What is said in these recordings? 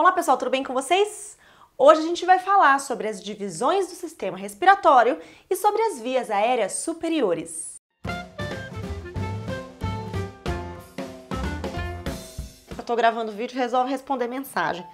Olá pessoal, tudo bem com vocês? Hoje a gente vai falar sobre as divisões do sistema respiratório e sobre as vias aéreas superiores. Eu tô gravando o vídeo, resolve responder mensagem.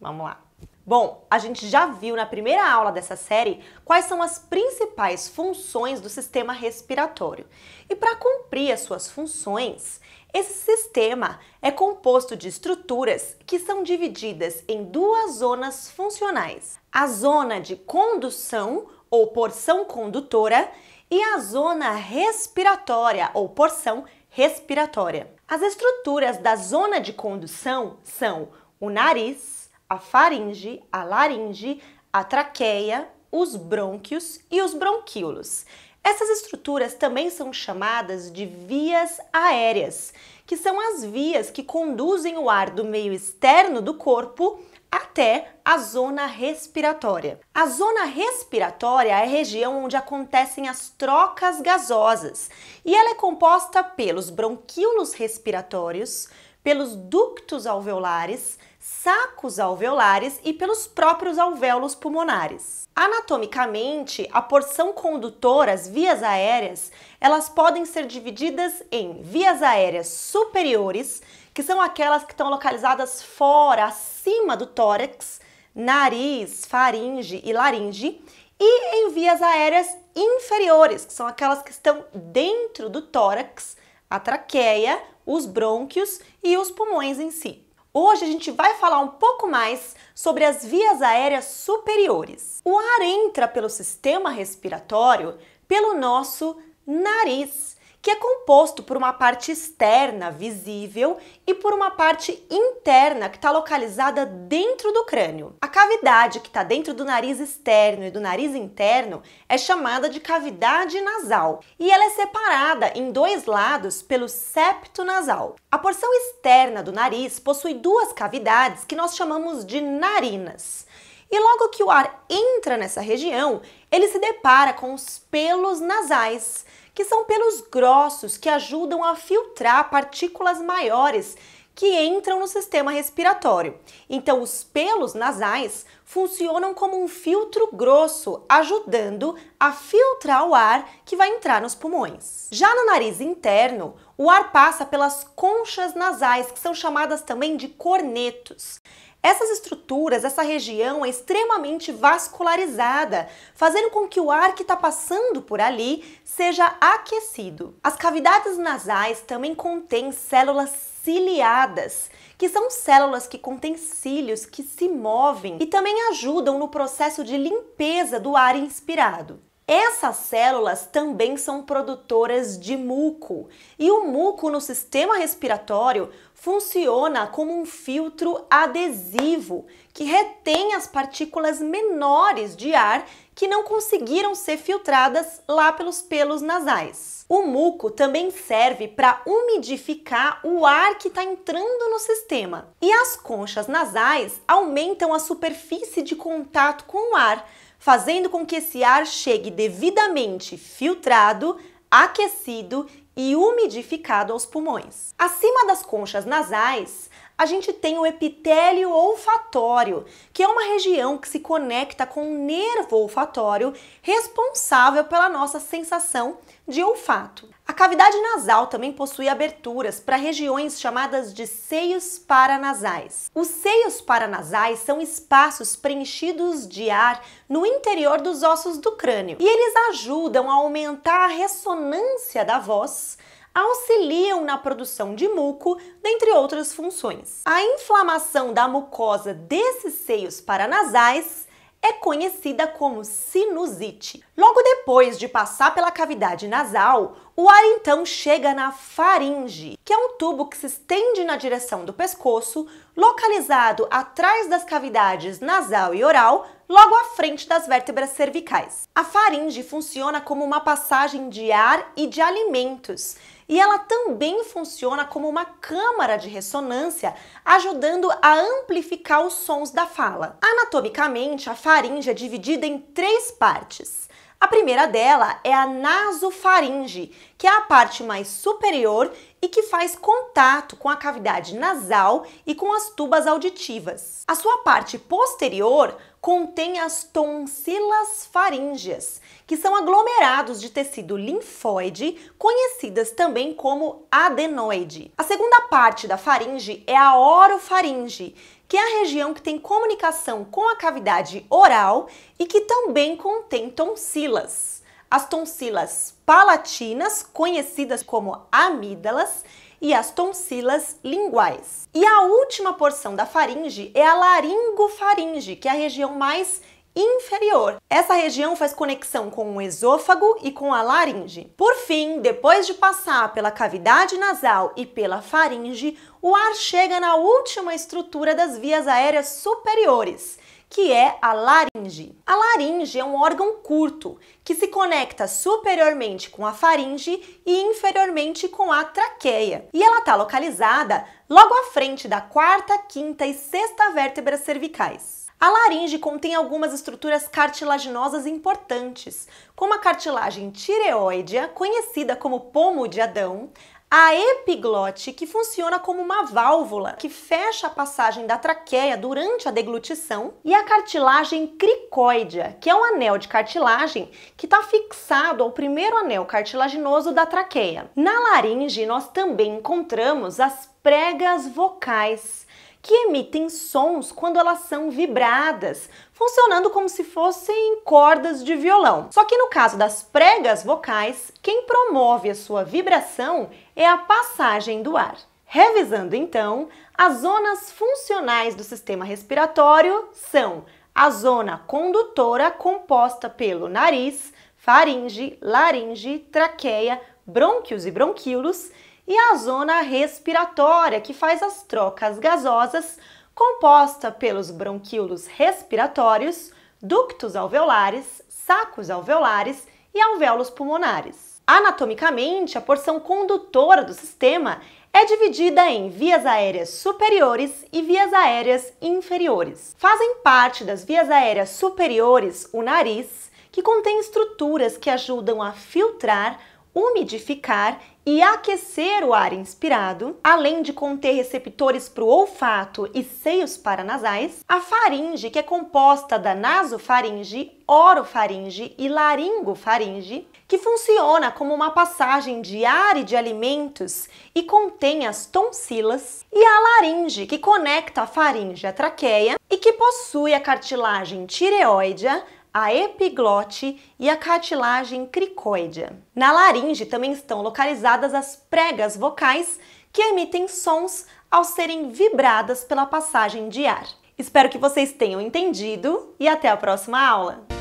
Vamos lá. Bom, a gente já viu na primeira aula dessa série quais são as principais funções do sistema respiratório. E para cumprir as suas funções, esse sistema é composto de estruturas que são divididas em duas zonas funcionais: a zona de condução ou porção condutora e a zona respiratória ou porção respiratória. As estruturas da zona de condução são o nariz, a faringe, a laringe, a traqueia, os brônquios e os bronquíolos. Essas estruturas também são chamadas de vias aéreas, que são as vias que conduzem o ar do meio externo do corpo até a zona respiratória. A zona respiratória é a região onde acontecem as trocas gasosas e ela é composta pelos bronquíolos respiratórios, pelos ductos alveolares, sacos alveolares e pelos próprios alvéolos pulmonares. Anatomicamente, a porção condutora, as vias aéreas, elas podem ser divididas em vias aéreas superiores, que são aquelas que estão localizadas fora, acima do tórax, nariz, faringe e laringe, e em vias aéreas inferiores, que são aquelas que estão dentro do tórax, a traqueia, os brônquios e os pulmões em si. Hoje a gente vai falar um pouco mais sobre as vias aéreas superiores. O ar entra pelo sistema respiratório pelo nosso nariz que é composto por uma parte externa, visível, e por uma parte interna, que está localizada dentro do crânio. A cavidade que está dentro do nariz externo e do nariz interno é chamada de cavidade nasal, e ela é separada em dois lados pelo septo nasal. A porção externa do nariz possui duas cavidades que nós chamamos de narinas. E logo que o ar entra nessa região, ele se depara com os pelos nasais, que são pelos grossos que ajudam a filtrar partículas maiores que entram no sistema respiratório. Então, os pelos nasais funcionam como um filtro grosso, ajudando a filtrar o ar que vai entrar nos pulmões. Já no nariz interno, o ar passa pelas conchas nasais, que são chamadas também de cornetos. Essas estruturas, essa região é extremamente vascularizada, fazendo com que o ar que está passando por ali seja aquecido. As cavidades nasais também contêm células ciliadas, que são células que contêm cílios que se movem e também ajudam no processo de limpeza do ar inspirado. Essas células também são produtoras de muco, e o muco no sistema respiratório funciona como um filtro adesivo que retém as partículas menores de ar que não conseguiram ser filtradas lá pelos pelos nasais. O muco também serve para umidificar o ar que está entrando no sistema. E as conchas nasais aumentam a superfície de contato com o ar fazendo com que esse ar chegue devidamente filtrado, aquecido e umidificado aos pulmões. Acima das conchas nasais, a gente tem o epitélio olfatório, que é uma região que se conecta com o nervo olfatório responsável pela nossa sensação de olfato cavidade nasal também possui aberturas para regiões chamadas de seios paranasais. Os seios paranasais são espaços preenchidos de ar no interior dos ossos do crânio e eles ajudam a aumentar a ressonância da voz auxiliam na produção de muco, dentre outras funções. A inflamação da mucosa desses seios paranasais é conhecida como sinusite. Logo depois de passar pela cavidade nasal, o ar então chega na faringe, que é um tubo que se estende na direção do pescoço, localizado atrás das cavidades nasal e oral, logo à frente das vértebras cervicais. A faringe funciona como uma passagem de ar e de alimentos, e ela também funciona como uma câmara de ressonância, ajudando a amplificar os sons da fala. Anatomicamente, a faringe é dividida em três partes: a primeira dela é a nasofaringe, que é a parte mais superior e que faz contato com a cavidade nasal e com as tubas auditivas. A sua parte posterior contém as tonsilas faríngeas, que são aglomerados de tecido linfóide, conhecidas também como adenoide. A segunda parte da faringe é a orofaringe, que é a região que tem comunicação com a cavidade oral e que também contém tonsilas. As tonsilas palatinas, conhecidas como amígdalas, e as tonsilas linguais. E a última porção da faringe é a laringofaringe, que é a região mais inferior. Essa região faz conexão com o esôfago e com a laringe. Por fim, depois de passar pela cavidade nasal e pela faringe, o ar chega na última estrutura das vias aéreas superiores, que é a laringe. A laringe é um órgão curto que se conecta superiormente com a faringe e inferiormente com a traqueia. E ela está localizada logo à frente da quarta, quinta e sexta vértebras cervicais. A laringe contém algumas estruturas cartilaginosas importantes, como a cartilagem tireoidea, conhecida como pomo de Adão, a epiglote, que funciona como uma válvula que fecha a passagem da traqueia durante a deglutição, e a cartilagem cricoidea, que é um anel de cartilagem que está fixado ao primeiro anel cartilaginoso da traqueia. Na laringe, nós também encontramos as pregas vocais que emitem sons quando elas são vibradas, funcionando como se fossem cordas de violão. Só que no caso das pregas vocais, quem promove a sua vibração é a passagem do ar. Revisando então, as zonas funcionais do sistema respiratório são a zona condutora, composta pelo nariz, faringe, laringe, traqueia, brônquios e bronquíolos, e a zona respiratória, que faz as trocas gasosas, composta pelos bronquíolos respiratórios, ductos alveolares, sacos alveolares e alvéolos pulmonares. Anatomicamente, a porção condutora do sistema é dividida em vias aéreas superiores e vias aéreas inferiores. Fazem parte das vias aéreas superiores o nariz, que contém estruturas que ajudam a filtrar umidificar e aquecer o ar inspirado, além de conter receptores para o olfato e seios paranasais, a faringe, que é composta da nasofaringe, orofaringe e laringofaringe, que funciona como uma passagem de ar e de alimentos e contém as tonsilas, e a laringe, que conecta a faringe à traqueia e que possui a cartilagem tireoidea, a epiglote e a cartilagem cricoidea. Na laringe também estão localizadas as pregas vocais que emitem sons ao serem vibradas pela passagem de ar. Espero que vocês tenham entendido e até a próxima aula!